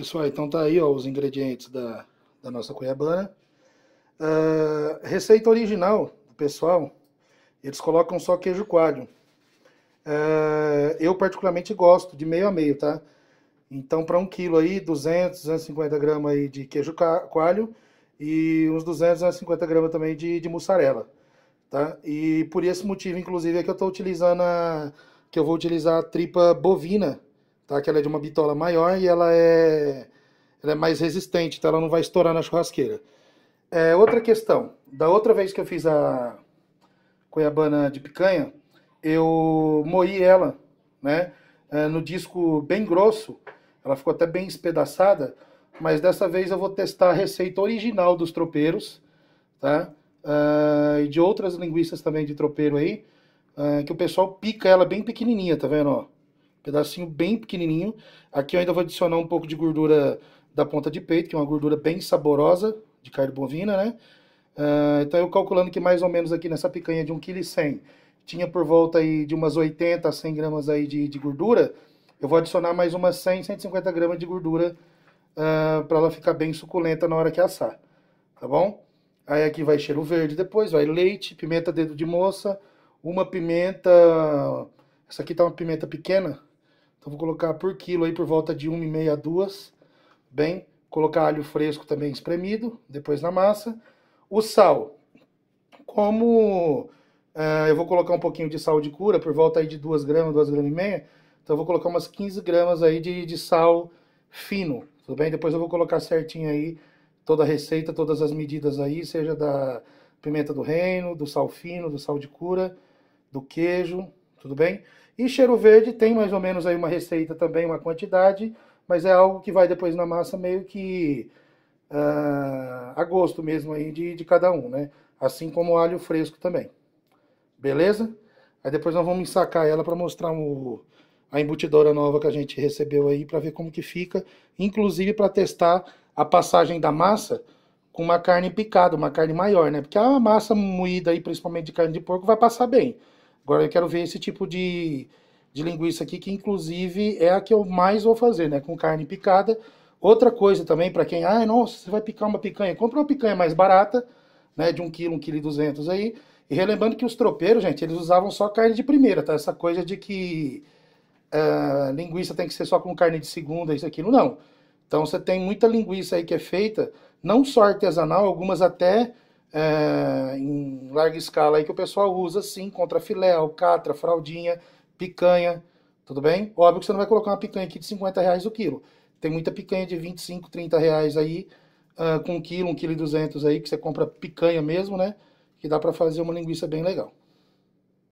Pessoal, então tá aí ó, os ingredientes da, da nossa cuiabana. Uh, receita original pessoal, eles colocam só queijo coalho. Uh, eu particularmente gosto de meio a meio, tá? Então para um quilo aí, 200, 250 gramas aí de queijo coalho e uns 200, 250 gramas também de, de mussarela, tá? E por esse motivo, inclusive, é que eu estou utilizando a... que eu vou utilizar a tripa bovina, tá? Que ela é de uma bitola maior e ela é, ela é mais resistente, então ela não vai estourar na churrasqueira. É, outra questão, da outra vez que eu fiz a goiabana de picanha, eu moí ela, né? É, no disco bem grosso, ela ficou até bem espedaçada, mas dessa vez eu vou testar a receita original dos tropeiros, tá? Uh, e de outras linguiças também de tropeiro aí, uh, que o pessoal pica ela bem pequenininha, tá vendo? Ó? pedacinho bem pequenininho. Aqui eu ainda vou adicionar um pouco de gordura da ponta de peito, que é uma gordura bem saborosa de carne bovina, né? Uh, então eu calculando que mais ou menos aqui nessa picanha de 1,1 kg tinha por volta aí de umas 80 a 100 gramas aí de, de gordura, eu vou adicionar mais umas 100, 150 gramas de gordura uh, ah, para ela ficar bem suculenta na hora que assar, tá bom? Aí aqui vai cheiro verde, depois vai leite, pimenta dedo de moça, uma pimenta, essa aqui tá uma pimenta pequena, então vou colocar por quilo aí por volta de 1,5 a 2, bem? Colocar alho fresco também espremido, depois na massa. O sal, como uh, eu vou colocar um pouquinho de sal de cura, por volta aí de 2 gramas, 2 gramas e meia, então eu vou colocar umas 15 gramas aí de, de sal fino, tudo bem? Depois eu vou colocar certinho aí toda a receita, todas as medidas aí, seja da pimenta do reino, do sal fino, do sal de cura, do queijo, tudo bem? E cheiro verde tem mais ou menos aí uma receita também, uma quantidade, mas é algo que vai depois na massa meio que uh, a gosto mesmo aí de, de cada um, né? Assim como o alho fresco também. Beleza? Aí depois nós vamos ensacar ela para mostrar o, a embutidora nova que a gente recebeu aí para ver como que fica, inclusive para testar a passagem da massa com uma carne picada, uma carne maior, né? Porque a massa moída aí, principalmente de carne de porco, vai passar bem. Agora eu quero ver esse tipo de, de linguiça aqui, que inclusive é a que eu mais vou fazer, né? Com carne picada. Outra coisa também, para quem, ah, nossa, você vai picar uma picanha, compra uma picanha mais barata, né? De 1 kg, 1 kg duzentos aí. E relembrando que os tropeiros, gente, eles usavam só carne de primeira, tá? Essa coisa de que uh, linguiça tem que ser só com carne de segunda, isso aquilo, não. Então você tem muita linguiça aí que é feita, não só artesanal, algumas até é, em larga escala aí que o pessoal usa sim contra filé, alcatra, fraldinha, picanha, tudo bem? Óbvio que você não vai colocar uma picanha aqui de 50 reais o quilo. Tem muita picanha de 25, 30 reais aí, uh, com um quilo, um quilo e duzentos aí, que você compra picanha mesmo, né? Que dá para fazer uma linguiça bem legal.